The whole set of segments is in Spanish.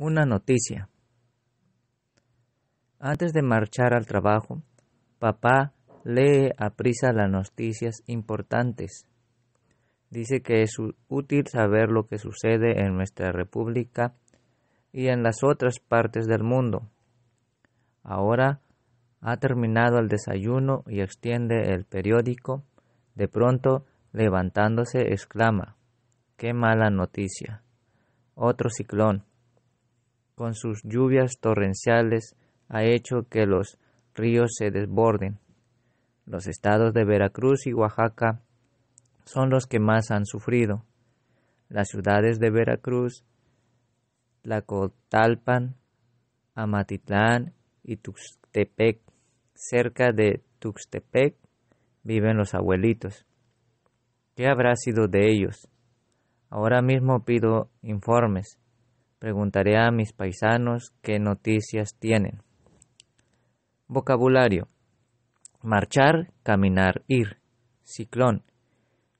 una noticia. Antes de marchar al trabajo, papá lee a prisa las noticias importantes. Dice que es útil saber lo que sucede en nuestra República y en las otras partes del mundo. Ahora ha terminado el desayuno y extiende el periódico. De pronto, levantándose, exclama, ¡Qué mala noticia! Otro ciclón con sus lluvias torrenciales ha hecho que los ríos se desborden. Los estados de Veracruz y Oaxaca son los que más han sufrido. Las ciudades de Veracruz, Tlacotalpan, Amatitlán y Tuxtepec. Cerca de Tuxtepec viven los abuelitos. ¿Qué habrá sido de ellos? Ahora mismo pido informes. Preguntaré a mis paisanos qué noticias tienen. Vocabulario. Marchar, caminar, ir. Ciclón.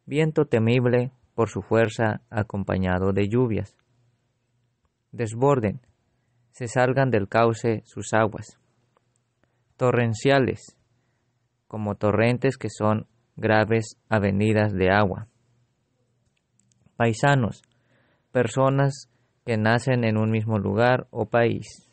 Viento temible por su fuerza acompañado de lluvias. Desborden. Se salgan del cauce sus aguas. Torrenciales. Como torrentes que son graves avenidas de agua. Paisanos. Personas que nacen en un mismo lugar o país.